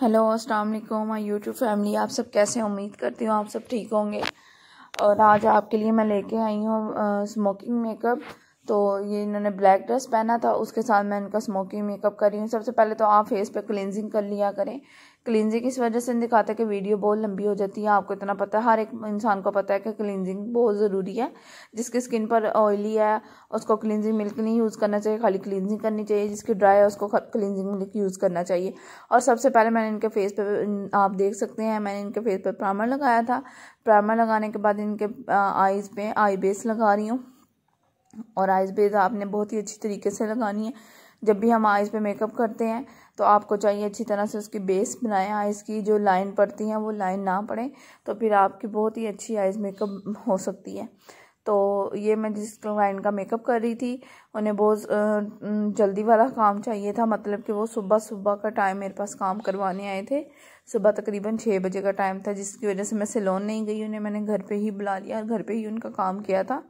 Hello अस्सलाम वालेकुम my YouTube family आप सब कैसे उम्मीद करती हूँ आप सब ठीक होंगे और आज आपके लिए मैं लेके आई हूँ स्मोकिंग मेकअप तो ये इन्होंने ब्लैक ड्रेस पहना था उसके साथ मैं इनका स्मोकिंग मेकअप करी हूँ सबसे पहले तो आप फेस पे क्लिनजिंग कर लिया करें क्लिनजिंग इस वजह से नहीं दिखाते कि वीडियो बहुत लंबी हो जाती है आपको इतना पता है हर एक इंसान को पता है कि क्लिनजिंग बहुत ज़रूरी है जिसकी स्किन पर ऑयली है उसको क्लिनजिंग मिल्क नहीं यूज़ करना चाहिए खाली क्लिनजिंग करनी चाहिए जिसकी ड्राई है उसको क्लिनजिंग मिल्क यूज़ करना चाहिए और सबसे पहले मैंने इनके फेस पर आप देख सकते हैं मैंने इनके फेस पर प्रामर लगाया था प्रामर लगाने के बाद इनके आइज़ पर आई बेस लगा रही हूँ और आइज बेस आपने बहुत ही अच्छी तरीके से लगानी है जब भी हम आइज़ पर मेकअप करते हैं तो आपको चाहिए अच्छी तरह से उसकी बेस बनाएं आइज़ की जो लाइन पड़ती हैं वो लाइन ना पड़े तो फिर आपकी बहुत ही अच्छी आइज़ मेकअप हो सकती है तो ये मैं जिस क्लाइंट का मेकअप कर रही थी उन्हें बहुत जल्दी वाला काम चाहिए था मतलब कि वो सुबह सुबह का टाइम मेरे पास काम करवाने आए थे सुबह तकरीबन छः बजे का टाइम था जिसकी वजह से मैं सिलोन नहीं गई उन्हें मैंने घर पे ही बुला लिया घर पे ही उनका काम किया था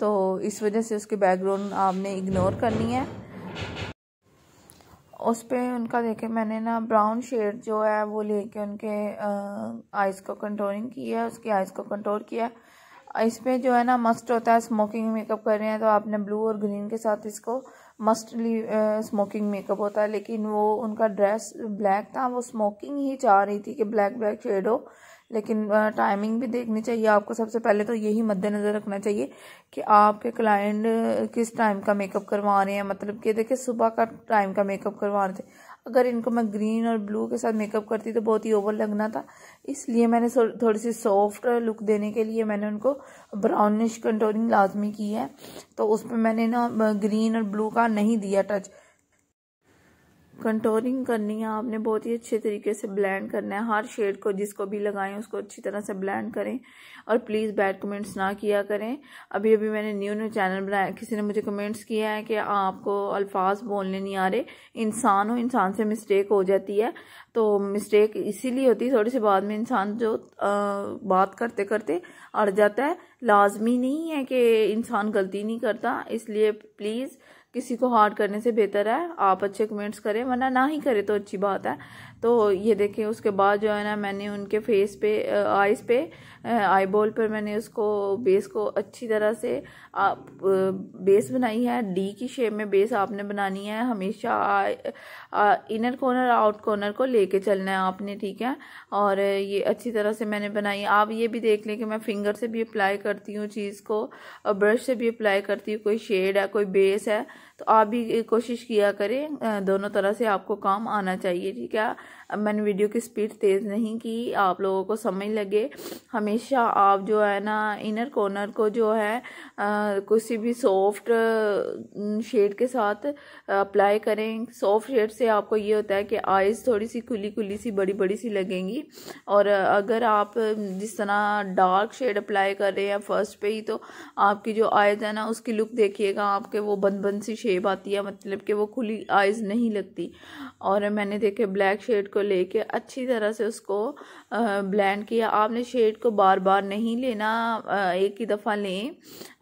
तो इस वजह से उसके बैकग्राउंड आपने इग्नोर करनी है उस पर उनका देखे मैंने ना ब्राउन शेड जो है वो लेके उनके आइज़ को कंट्रोलिंग किया उसकी आइज़ को कंट्रोल किया इस पर जो है ना मस्ट होता है स्मोकिंग मेकअप कर रहे हैं तो आपने ब्लू और ग्रीन के साथ इसको मस्टली स्मोकिंग मेकअप होता है लेकिन वो उनका ड्रेस ब्लैक था वो स्मोकिंग ही चाह रही थी कि ब्लैक ब्लैक शेड हो लेकिन टाइमिंग भी देखनी चाहिए आपको सबसे पहले तो यही मद्देनज़र रखना चाहिए कि आपके क्लाइंट किस टाइम का मेकअप करवा रहे हैं मतलब कि देखिए सुबह का टाइम का मेकअप करवा रहे थे अगर इनको मैं ग्रीन और ब्लू के साथ मेकअप करती तो बहुत ही ओवर लगना था इसलिए मैंने थोड़ी सी सॉफ्ट लुक देने के लिए मैंने उनको ब्राउनिश कंटोरिंग लाजमी की है तो उस पर मैंने ना ग्रीन और ब्लू का नहीं दिया टच कंटोरिंग करनी है आपने बहुत ही अच्छे तरीके से ब्लेंड करना है हर शेड को जिसको भी लगाएं उसको अच्छी तरह से ब्लेंड करें और प्लीज़ बैड कमेंट्स ना किया करें अभी अभी मैंने न्यू न्यू चैनल बनाया किसी ने मुझे कमेंट्स किया है कि आपको अल्फाज बोलने नहीं आ रहे इंसान हो इंसान से मिस्टेक हो जाती है तो मिस्टेक इसीलिए होती है थोड़ी सी बाद में इंसान जो आ, बात करते करते अड़ जाता है लाजमी नहीं है कि इंसान गलती नहीं करता इसलिए प्लीज़ किसी को हार्ड करने से बेहतर है आप अच्छे कमेंट्स करें वरना ना ही करें तो अच्छी बात है तो ये देखें उसके बाद जो है ना मैंने उनके फेस पे आइज़ पे आई बॉल पर मैंने उसको बेस को अच्छी तरह से आप बेस बनाई है डी की शेप में बेस आपने बनानी है हमेशा इनर कॉर्नर आउट कॉर्नर को लेके चलना है आपने ठीक है और ये अच्छी तरह से मैंने बनाई आप ये भी देख लें कि मैं फिंगर से भी अप्लाई करती हूँ चीज़ को ब्रश से भी अप्लाई करती हूँ कोई शेड है कोई बेस है तो आप भी कोशिश किया करें दोनों तरह से आपको काम आना चाहिए ठीक है अब मैंने वीडियो की स्पीड तेज़ नहीं की आप लोगों को समझ लगे हमेशा आप जो है ना इनर कॉर्नर को जो है किसी भी सॉफ्ट शेड के साथ अप्लाई करें सॉफ्ट शेड से आपको ये होता है कि आइज़ थोड़ी सी खुली खुली सी बड़ी बड़ी सी लगेंगी और अगर आप जिस तरह डार्क शेड अप्लाई कर रहे हैं फर्स्ट पे ही तो आपकी जो आइज़ है ना उसकी लुक देखिएगा आपके वो बंद बंद सी शेप आती है मतलब कि वो खुली आइज़ नहीं लगती और मैंने देखे ब्लैक शेड को को लेके अच्छी तरह से उसको ब्लेंड किया आपने शेड को बार बार नहीं लेना एक ही दफ़ा लें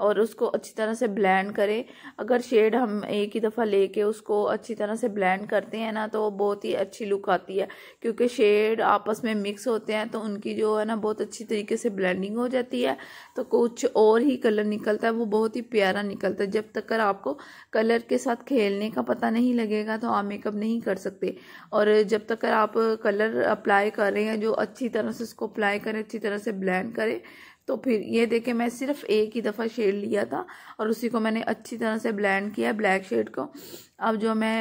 और उसको अच्छी तरह से ब्लेंड करें अगर शेड हम एक ही दफ़ा लेके उसको अच्छी तरह से ब्लेंड करते हैं ना तो बहुत ही अच्छी लुक आती है क्योंकि शेड आपस में मिक्स होते हैं तो उनकी जो है ना बहुत अच्छी तरीके से ब्लैंडिंग हो जाती है तो कुछ और ही कलर निकलता है वो बहुत ही प्यारा निकलता है जब तक आपको कलर के साथ खेलने का पता नहीं लगेगा तो आप मेकअप नहीं कर सकते और जब तक आप आप कलर अप्लाई कर रहे हैं जो अच्छी तरह से उसको अप्लाई करें अच्छी तरह से ब्लेंड करें तो फिर ये देखें मैं सिर्फ एक ही दफ़ा शेड लिया था और उसी को मैंने अच्छी तरह से ब्लेंड किया ब्लैक शेड को अब जो मैं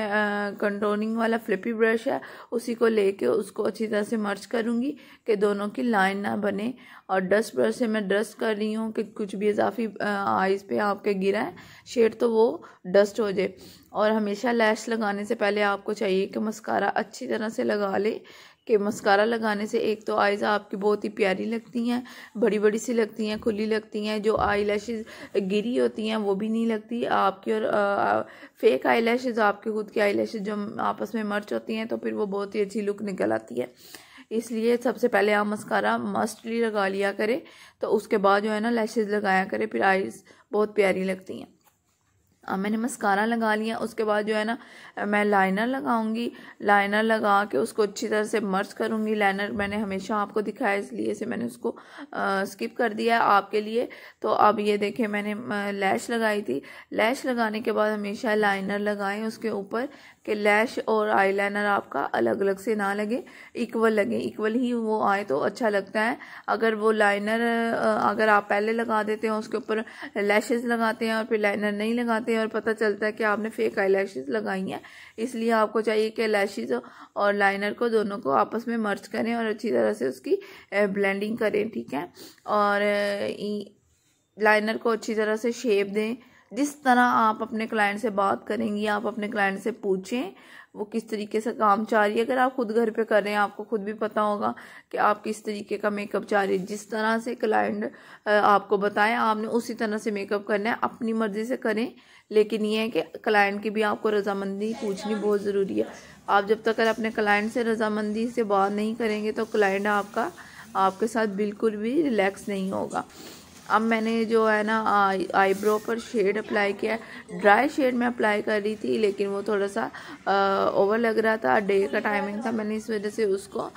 कंट्रोलिंग वाला फ्लिपी ब्रश है उसी को लेके उसको अच्छी तरह से मर्च करूँगी कि दोनों की लाइन ना बने और डस्ट ब्रश से मैं डस्ट कर रही हूँ कि कुछ भी इजाफी आइज़ पे आपके गिरा है शेड तो वो डस्ट हो जाए और हमेशा लैश लगाने से पहले आपको चाहिए कि मस्कारा अच्छी तरह से लगा लें कि मस्कारा लगाने से एक तो आइज़ आपकी बहुत ही प्यारी लगती हैं बड़ी बड़ी सी लगती हैं खुली लगती हैं जो आई लैशेज़ गिरी होती हैं वो भी नहीं लगती आपकी और आ, फेक आई लैशेज़ आपके खुद की आई लैशेज़ जो आपस में मर्च होती हैं तो फिर वो बहुत ही अच्छी लुक निकल आती है इसलिए सबसे पहले आप मस्कारा मस्टली लगा लिया करें तो उसके बाद जो है ना लैशेज़ लगाया करें फिर आइज़ बहुत प्यारी लगती हैं हाँ, मैंने मस्कारा लगा लिया उसके बाद जो है ना मैं लाइनर लगाऊंगी लाइनर लगा के उसको अच्छी तरह से मर्ज करूंगी लाइनर मैंने हमेशा आपको दिखाया इसलिए से मैंने उसको आ, स्किप कर दिया आपके लिए तो अब ये देखें मैंने लैश लगाई थी लैश लगाने के बाद हमेशा लाइनर लगाएं उसके ऊपर कि लैश और आईलाइनर आपका अलग अलग से ना लगे इक्वल लगे इक्वल ही वो आए तो अच्छा लगता है अगर वो लाइनर अगर आप पहले लगा देते हैं उसके ऊपर लैशेज लगाते हैं और फिर लाइनर नहीं लगाते हैं और पता चलता है कि आपने फेक आई लगाई हैं इसलिए आपको चाहिए कि लैशेज और लाइनर को दोनों को आपस में मर्ज करें और अच्छी तरह से उसकी ब्लेंडिंग करें ठीक है और लाइनर को अच्छी तरह से शेप दें जिस तरह आप अपने क्लाइंट से बात करेंगी आप अपने क्लाइंट से पूछें वो किस तरीके से काम चाह रही है अगर आप खुद घर पे कर रहे हैं आपको खुद भी पता होगा कि आप किस तरीके का मेकअप चाह रही है जिस तरह से क्लाइंट आपको बताएं आपने उसी तरह से मेकअप करना है अपनी मर्ज़ी से करें लेकिन ये है कि क्लाइंट की भी आपको रजामंदी पूछनी बहुत ज़रूरी है आप जब तक अपने क्लाइंट से रजामंदी से बात नहीं करेंगे तो क्लाइंट आपका आपके साथ बिल्कुल भी रिलैक्स नहीं होगा अब मैंने जो है ना आईब्रो पर शेड अप्लाई किया ड्राई शेड में अप्लाई कर रही थी लेकिन वो थोड़ा सा ओवर लग रहा था डे का टाइमिंग था मैंने इस वजह से उसको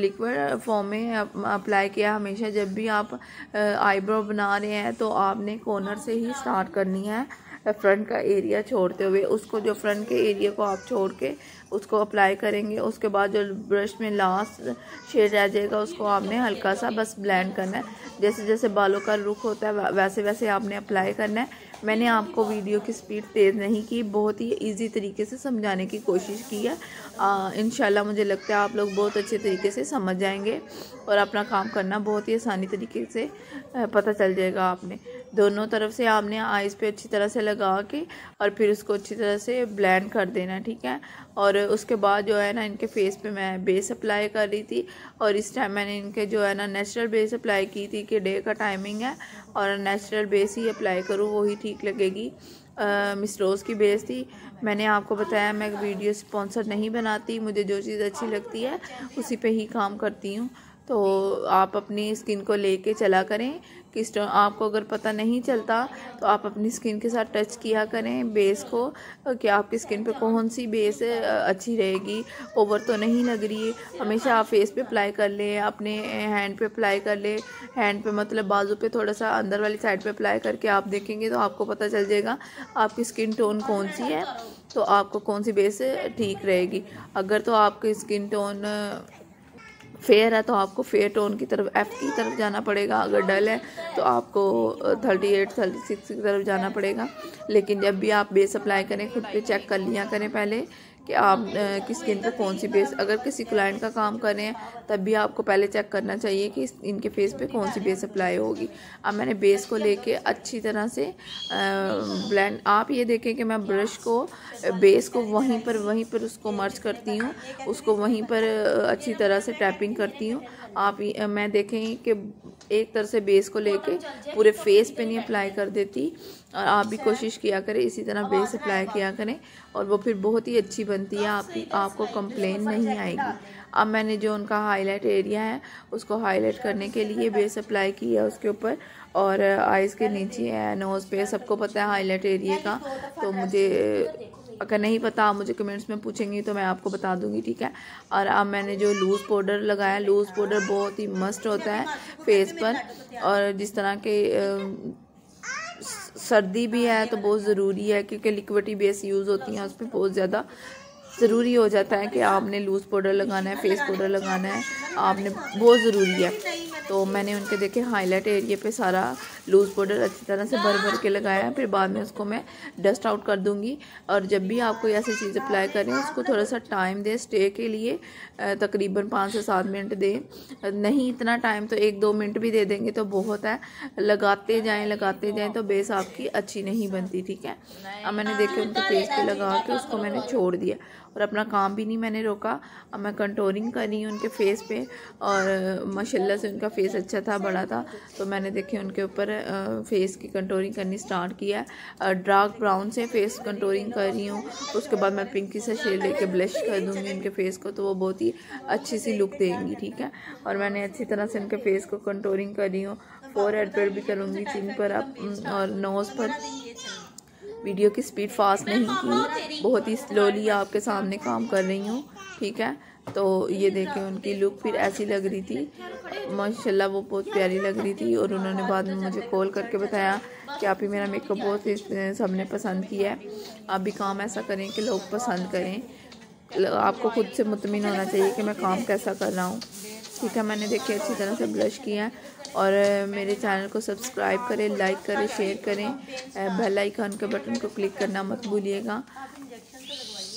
लिक्विड फॉर्म में अप्लाई किया हमेशा जब भी आप आईब्रो बना रहे हैं तो आपने कॉर्नर से ही स्टार्ट करनी है फ्रंट का एरिया छोड़ते हुए उसको जो फ्रंट के एरिया को आप छोड़ के उसको अप्लाई करेंगे उसके बाद जो ब्रश में लास्ट शेड रह जाएगा उसको आपने हल्का सा बस ब्लेंड करना है जैसे जैसे बालों का रुख होता है वैसे वैसे आपने अप्लाई करना है मैंने आपको वीडियो की स्पीड तेज़ नहीं की बहुत ही इजी तरीके से समझाने की कोशिश की है इन मुझे लगता है आप लोग बहुत अच्छे तरीके से समझ जाएंगे और अपना काम करना बहुत ही आसानी तरीके से पता चल जाएगा आपने दोनों तरफ से आपने आइस पे अच्छी तरह से लगा के और फिर उसको अच्छी तरह से ब्लेंड कर देना ठीक है और उसके बाद जो है ना इनके फेस पे मैं बेस अप्लाई कर रही थी और इस टाइम मैंने इनके जो है ना नेचुरल बेस अप्लाई की थी कि डे का टाइमिंग है और नेचुरल बेस ही अप्लाई करूँ वही ठीक लगेगी मिस रोज़ की बेस थी मैंने आपको बताया मैं वीडियो स्पॉन्सर नहीं बनाती मुझे जो चीज़ अच्छी लगती है उसी पर ही काम करती हूँ तो आप अपनी स्किन को लेके चला करें किस आपको अगर पता नहीं चलता तो आप अपनी स्किन के साथ टच किया करें बेस को कि आपकी स्किन पे कौन सी बेस अच्छी रहेगी ओवर तो नहीं लग रही है हमेशा आप फेस पे अप्लाई कर लें अपने हैंड पे अप्लाई कर लें हैंड पे मतलब बाजू पे थोड़ा सा अंदर वाली साइड पे अप्लाई करके आप देखेंगे तो आपको पता चल जाएगा आपकी स्किन टोन कौन सी है तो आपको कौन सी बेस ठीक रहेगी अगर तो आपकी स्किन टोन फेयर है तो आपको फेयर टोन की तरफ एफ़ की तरफ जाना पड़ेगा अगर डल है तो आपको थर्टी एट थर्टी सिक्स की तरफ जाना पड़ेगा लेकिन जब भी आप बेस अप्लाई करें खुद पे चेक कर लिया करें पहले कि आप किस स्किन पर कौन सी बेस अगर किसी क्लाइंट का काम कर रहे हैं तब भी आपको पहले चेक करना चाहिए कि इनके फेस पे कौन सी बेस अप्लाई होगी अब मैंने बेस को लेके अच्छी तरह से ब्लेंड आप ये देखें कि मैं ब्रश को बेस को वहीं पर वहीं पर उसको मर्च करती हूँ उसको वहीं पर अच्छी तरह से टैपिंग करती हूँ आप मैं देखें कि एक तरह से बेस को लेके पूरे फेस तो पे नहीं अप्लाई कर देती और आप भी अच्छा। कोशिश किया करें इसी तरह बेस अप्लाई किया करें और वो फिर बहुत ही अच्छी बनती है तो आपकी आपको कंप्लेन नहीं आएगी अब मैंने जो उनका हाईलाइट एरिया है उसको हाईलाइट करने के लिए बेस अप्लाई की है उसके ऊपर और आइज़ के नीचे नोज़ पे सबको पता है हाईलाइट एरिया का तो मुझे अगर नहीं पता आप मुझे कमेंट्स में पूछेंगी तो मैं आपको बता दूंगी ठीक है और अब मैंने जो लूज़ पाउडर लगाया लूज़ पाउडर बहुत ही मस्त होता है फेस पर और जिस तरह के सर्दी भी है तो बहुत ज़रूरी है क्योंकि लिक्विडी बेस यूज़ होती हैं उस पर बहुत ज़्यादा ज़रूरी हो जाता है कि आपने लूज़ पाउडर लगाना है फेस पाउडर लगाना है आपने बहुत ज़रूरी है तो मैंने उनके देखे हाईलाइट एरिया पे सारा लूज़ पाउडर अच्छी तरह से भर भर के लगाया है फिर बाद में उसको मैं डस्ट आउट कर दूँगी और जब भी आप कोई ऐसी चीज़ अप्लाई करें उसको थोड़ा सा टाइम दें स्टे के लिए तकरीबन पाँच से सात मिनट दें नहीं इतना टाइम तो एक दो मिनट भी दे देंगे तो बहुत है लगाते जाएँ लगाते जाएँ तो बेस आपकी अच्छी नहीं बनती ठीक है अब मैंने देखे उनके फेस पर लगा के उसको मैंने छोड़ दिया और अपना काम भी नहीं मैंने रोका अब मैं कंटोरिंग कर रही हूँ उनके फेस पे और माशाल्लाह से उनका फेस अच्छा था बड़ा था तो मैंने देखे उनके ऊपर फेस की कंटोरिंग करनी स्टार्ट किया है डार्क ब्राउन से फेस कंटोरिंग कर रही हूँ उसके बाद मैं पिंकी से शेड लेके ब्लश कर दूँगी उनके फेस को तो वो बहुत ही अच्छी सी लुक देंगी ठीक है और मैंने अच्छी तरह से उनके फेस को कंटोरिंग कर रही हूँ फोर हेड पर भी करूँगी चिन पर आप और नोज़ पर वीडियो की स्पीड फास्ट नहीं की बहुत ही स्लोली आपके सामने काम कर रही हूँ ठीक है तो ये देखें उनकी लुक फिर ऐसी लग रही थी माशाल्लाह वो बहुत प्यारी लग रही थी और उन्होंने बाद में मुझे कॉल करके बताया कि आप ही मेरा मेकअप बहुत सबने पसंद किया है आप भी काम ऐसा करें कि लोग पसंद करें आपको खुद से मुतमिन होना चाहिए कि मैं काम कैसा कर रहा हूँ ठीक है मैंने देखे अच्छी तरह से ब्लश किया है और मेरे चैनल को सब्सक्राइब करें लाइक करें शेयर करें बेल आइकन के बटन को क्लिक करना मत भूलिएगा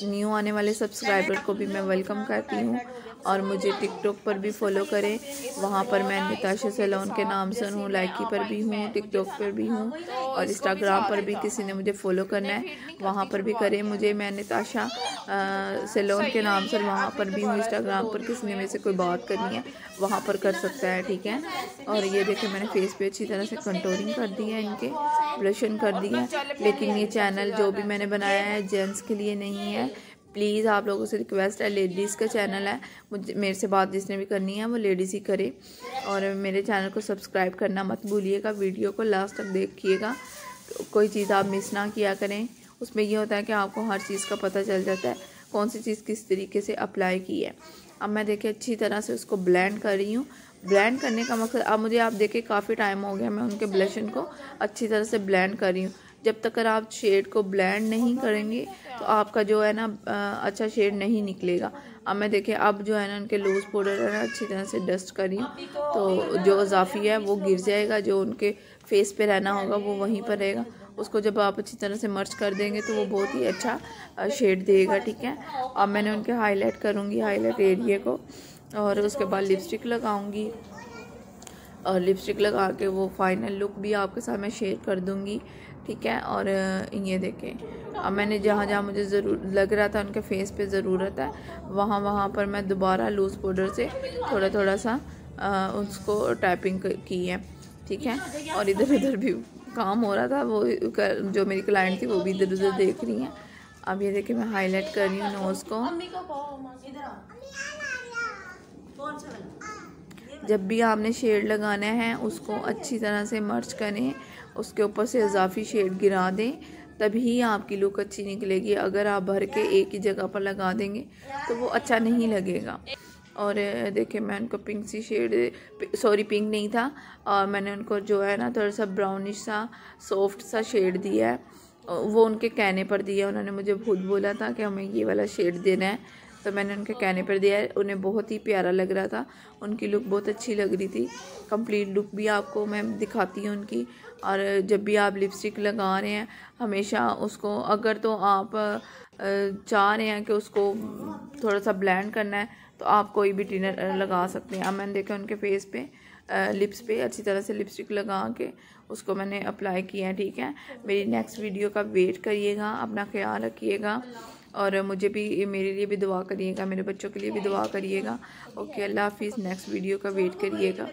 न्यू आने वाले सब्सक्राइबर को भी मैं वेलकम करती हूँ और मुझे टिकटॉक पर भी फॉलो करें वहाँ पर मैं नताशा सैलून के नाम से हूँ लाइकी पर भी हूँ टिकटॉक पर भी हूँ और इंस्टाग्राम पर भी किसी ने मुझे फॉलो करना है वहाँ पर भी करें मुझे मैं नताशा सैलून के नाम से वहाँ पर भी हूँ इंस्टाग्राम पर किसी ने मेरे से कोई बात करनी है वहाँ पर कर सकता है ठीक है और ये देखें मैंने फेस पर अच्छी तरह से कंट्रोलिंग कर दी है इनके ब्रशन कर दिए है लेकिन ये चैनल जो भी मैंने बनाया है जेंट्स के लिए नहीं है प्लीज़ आप लोगों से रिक्वेस्ट है लेडीज़ का चैनल है मुझे मेरे से बात जिसने भी करनी है वो लेडीज़ ही करे और मेरे चैनल को सब्सक्राइब करना मत भूलिएगा वीडियो को लास्ट तक देखिएगा कोई चीज़ आप मिस ना किया करें उसमें यह होता है कि आपको हर चीज़ का पता चल जाता है कौन सी चीज़ किस तरीके से अप्लाई की है अब मैं देखिए अच्छी तरह से उसको ब्लेंड कर रही हूँ ब्लेंड करने का मकसद अब मुझे आप देखिए काफ़ी टाइम हो गया मैं उनके ब्लशन को अच्छी तरह से ब्लेंड कर रही हूँ जब तक आप शेड को ब्लेंड नहीं करेंगे तो आपका जो है ना अच्छा शेड नहीं निकलेगा अब मैं देखें अब जो है ना उनके लूज़ पाउडर है ना अच्छी तरह से डस्ट करी तो जो अजाफी है वो गिर जाएगा जो उनके फेस पे रहना होगा वो वहीं पर रहेगा उसको जब आप अच्छी तरह से मर्च कर देंगे तो वो बहुत ही अच्छा शेड देगा ठीक है अब मैंने उनके हाईलाइट करूँगी हाईलाइट एरिए को और उसके बाद लिपस्टिक लगाऊँगी और लिपस्टिक लगा के वो फाइनल लुक भी आपके साथ मैं शेयर कर दूँगी ठीक है और ये देखें अब मैंने जहाँ जहाँ मुझे ज़रूर लग रहा था उनके फेस पे ज़रूरत है वहाँ वहाँ पर मैं दोबारा लूज़ पाउडर से थोड़ा थोड़ा सा आ, उसको टाइपिंग की है ठीक है और इधर उधर भी काम हो रहा था वो कर, जो मेरी क्लाइंट थी वो भी इधर उधर देख रही हैं अब ये देखिए मैं हाईलाइट कर रही हूँ नोज़ को जब भी आपने शेड लगाना है उसको अच्छी तरह से मर्च करें उसके ऊपर से इजाफी शेड गिरा दें तभी आपकी लुक अच्छी निकलेगी अगर आप भर के एक ही जगह पर लगा देंगे तो वो अच्छा नहीं लगेगा और देखिए मैं उनको पिंक सी शेड सॉरी पिंक नहीं था और मैंने उनको जो है ना थोड़ा सा ब्राउनिश सा सॉफ्ट सा शेड दिया है वो उनके कहने पर दिया उन्होंने मुझे खुद बोला था कि हमें ये वाला शेड देना है तो मैंने उनके कहने पर दिया है उन्हें बहुत ही प्यारा लग रहा था उनकी लुक बहुत अच्छी लग रही थी कंप्लीट लुक भी आपको मैं दिखाती हूँ उनकी और जब भी आप लिपस्टिक लगा रहे हैं हमेशा उसको अगर तो आप चाह रहे हैं कि उसको थोड़ा सा ब्लेंड करना है तो आप कोई भी डिनर लगा सकते हैं अब मैंने देखा उनके फेस पे लिप्स पे अच्छी तरह से लिपस्टिक लगा के उसको मैंने अप्लाई किया है ठीक है मेरी नेक्स्ट वीडियो का वेट करिएगा अपना ख्याल रखिएगा और मुझे भी मेरे लिए भी दुआ करिएगा मेरे बच्चों के लिए भी दुआ करिएगा ओके अल्लाह हाफिज़ नेक्स्ट वीडियो का वेट करिएगा